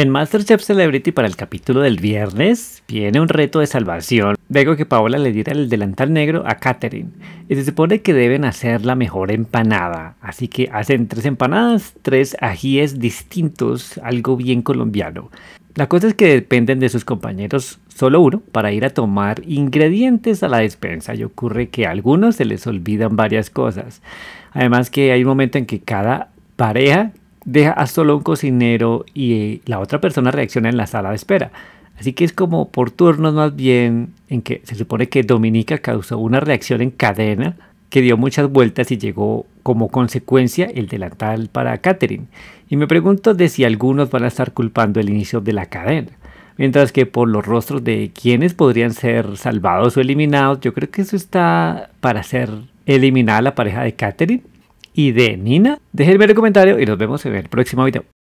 En Masterchef Celebrity para el capítulo del viernes viene un reto de salvación Veo que Paola le diera el delantal negro a Katherine y se supone que deben hacer la mejor empanada, así que hacen tres empanadas, tres ajíes distintos, algo bien colombiano. La cosa es que dependen de sus compañeros solo uno para ir a tomar ingredientes a la despensa y ocurre que a algunos se les olvidan varias cosas. Además que hay un momento en que cada pareja deja a solo un cocinero y eh, la otra persona reacciona en la sala de espera. Así que es como por turnos más bien en que se supone que Dominica causó una reacción en cadena que dio muchas vueltas y llegó como consecuencia el delantal para Catherine. Y me pregunto de si algunos van a estar culpando el inicio de la cadena. Mientras que por los rostros de quienes podrían ser salvados o eliminados, yo creo que eso está para ser eliminada la pareja de Catherine y de Nina. ver el comentario y nos vemos en el próximo video.